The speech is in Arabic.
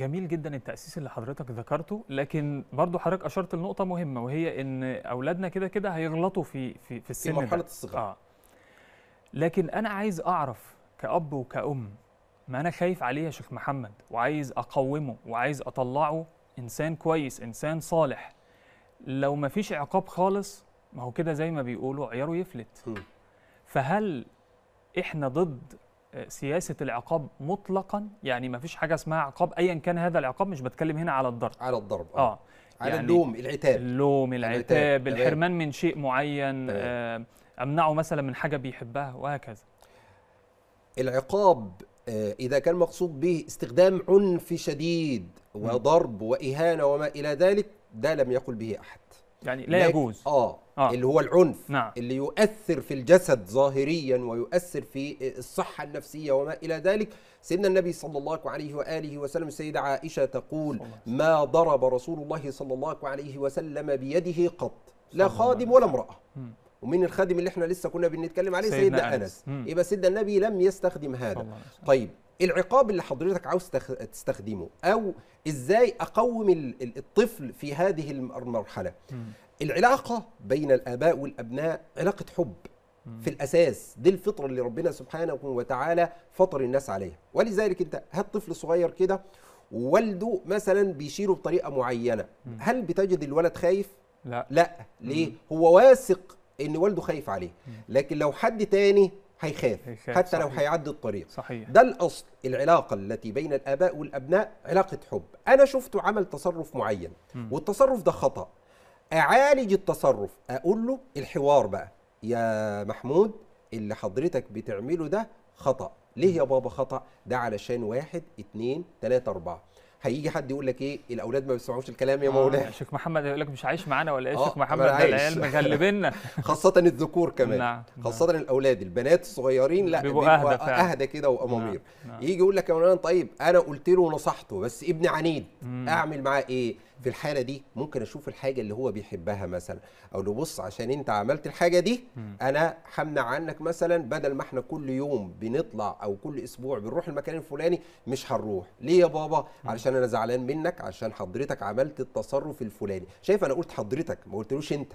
جميل جدا التأسيس اللي حضرتك ذكرته لكن برضو حضرتك أشرت لنقطة مهمة وهي إن أولادنا كده كده هيغلطوا في في في السن في مرحلة الصغر آه. لكن أنا عايز أعرف كأب وكأم ما أنا خايف عليه يا شيخ محمد وعايز أقومه وعايز أطلعه إنسان كويس إنسان صالح لو ما فيش عقاب خالص ما هو كده زي ما بيقولوا عياره يفلت م. فهل إحنا ضد سياسه العقاب مطلقا يعني ما فيش حاجه اسمها عقاب ايا كان هذا العقاب مش بتكلم هنا على الضرب على الضرب اه, آه. على يعني اللوم العتاب اللوم العتاب الحرمان من شيء معين آه امنعه مثلا من حاجه بيحبها وهكذا العقاب آه، إذا كان مقصود به استخدام عنف شديد وضرب وإهانة وما إلى ذلك ده لم يقل به أحد يعني لا يجوز آه, اه اللي هو العنف نعم. اللي يؤثر في الجسد ظاهريا ويؤثر في الصحه النفسيه وما الى ذلك سيدنا النبي صلى الله عليه واله وسلم السيده عائشه تقول ما ضرب رسول الله صلى الله عليه وسلم بيده قط لا خادم ولا امراه ومن الخادم اللي احنا لسه كنا بنتكلم عليه سيدنا, سيدنا انس يبقى سيدنا النبي لم يستخدم هذا طيب العقاب اللي حضرتك عاوز تستخدمه او ازاي اقوم الطفل في هذه المرحله العلاقه بين الاباء والابناء علاقه حب في الاساس دي الفطره اللي ربنا سبحانه وتعالى فطر الناس عليها ولذلك انت هات طفل صغير كده والده مثلا بيشيله بطريقه معينه هل بتجد الولد خايف لا لا ليه هو واثق ان والده خايف عليه لكن لو حد تاني هيخاف حتى صحيح. لو هيعدي الطريق صحيح. ده الاصل العلاقه التي بين الاباء والابناء علاقه حب انا شفته عمل تصرف معين م. والتصرف ده خطا اعالج التصرف اقول له الحوار بقى يا محمود اللي حضرتك بتعمله ده خطا ليه يا بابا خطا ده علشان واحد اتنين تلاته اربعه هيجي حد يقول لك ايه الاولاد ما بيسمعوش الكلام يا آه، مولانا آه شيخ محمد يقول لك مش عايش معانا ولا ايه آه، شيخ محمد ده العيال مغلبنا خاصه الذكور كمان نعم،, نعم. خاصه الاولاد البنات الصغيرين لا بيبقوا اهدى اهدى كده وامامير نعم. نعم. يجي يقول لك يا مولانا طيب انا قلت له ونصحته بس ابني عنيد مم. اعمل معاه ايه في الحاله دي ممكن اشوف الحاجه اللي هو بيحبها مثلا او لو بص عشان انت عملت الحاجه دي انا همنع عنك مثلا بدل ما احنا كل يوم بنطلع او كل اسبوع بنروح المكان الفلاني مش هنروح ليه يا بابا علشان انا زعلان منك عشان حضرتك عملت التصرف الفلاني شايف انا قلت حضرتك ما قلتلوش انت